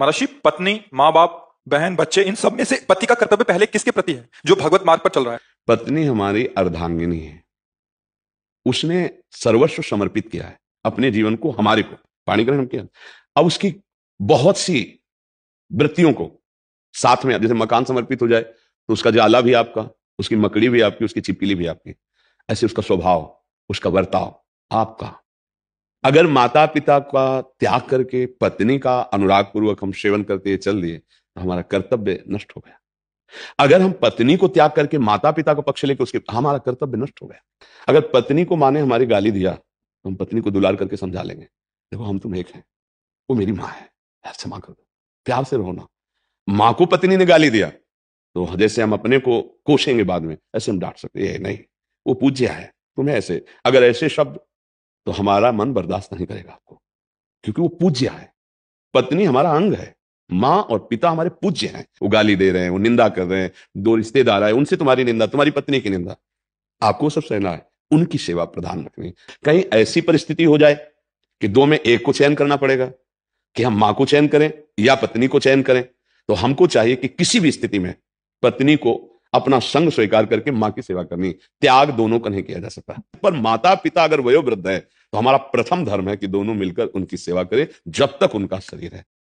महर्षि पत्नी माँ बाप बहन बच्चे इन सब में से पति का कर्तव्य पहले किसके प्रति है जो भगवत मार्ग पर चल रहा है पत्नी हमारी अर्धांगिनी है उसने सर्वस्व समर्पित किया है अपने जीवन को हमारे को पाणी ग्रहण किया अब उसकी बहुत सी वृत्तियों को साथ में जैसे मकान समर्पित हो जाए तो उसका जाला भी आपका उसकी मकड़ी भी आपकी उसकी चिपकली भी आपकी ऐसे उसका स्वभाव उसका बर्ताव आपका अगर माता पिता का त्याग करके पत्नी का अनुराग पूर्वक हम सेवन करते चल दिए तो हमारा कर्तव्य नष्ट हो गया अगर हम पत्नी को त्याग करके माता पिता को पक्ष लेकर उसके हमारा कर्तव्य नष्ट हो गया अगर पत्नी को माने हमारी गाली दिया तो हम पत्नी को दुलार करके समझा लेंगे देखो हम तुम एक हैं वो मेरी माँ है क्षमा कर दो प्यार से रहो ना माँ को पत्नी ने गाली दिया तो जैसे हम अपने को कोशेंगे बाद में ऐसे हम डांट सकते ये नहीं वो पूज्य है तुम्हें ऐसे अगर ऐसे शब्द तो हमारा मन बर्दाश्त नहीं करेगा आपको क्योंकि वो पूज्य है पत्नी हमारा अंग है माँ और पिता हमारे पूज्य हैं वो गाली दे रहे हैं वो निंदा कर रहे हैं दो रिश्तेदार आए उनसे तुम्हारी निंदा तुम्हारी पत्नी की निंदा आपको सब सहना है उनकी सेवा प्रधान रखनी कहीं ऐसी परिस्थिति हो जाए कि दो में एक को चयन करना पड़ेगा कि हम मां को चयन करें या पत्नी को चयन करें तो हमको चाहिए कि किसी भी स्थिति में पत्नी को अपना संग स्वीकार करके मां की सेवा करनी त्याग दोनों का नहीं किया जा सकता पर माता पिता अगर वयोवृद्ध है तो हमारा प्रथम धर्म है कि दोनों मिलकर उनकी सेवा करें जब तक उनका शरीर है